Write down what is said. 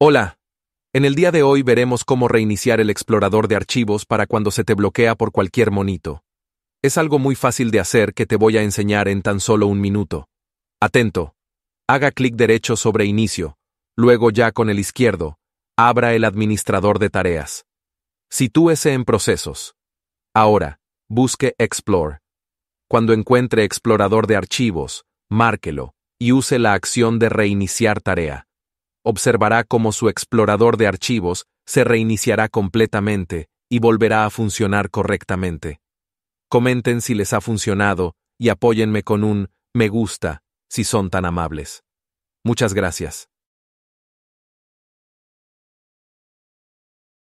Hola. En el día de hoy veremos cómo reiniciar el explorador de archivos para cuando se te bloquea por cualquier monito. Es algo muy fácil de hacer que te voy a enseñar en tan solo un minuto. Atento. Haga clic derecho sobre Inicio, luego ya con el izquierdo, abra el administrador de tareas. Sitúese en Procesos. Ahora, busque Explore. Cuando encuentre Explorador de archivos, márquelo y use la acción de Reiniciar tarea observará cómo su explorador de archivos se reiniciará completamente y volverá a funcionar correctamente. Comenten si les ha funcionado y apóyenme con un me gusta, si son tan amables. Muchas gracias.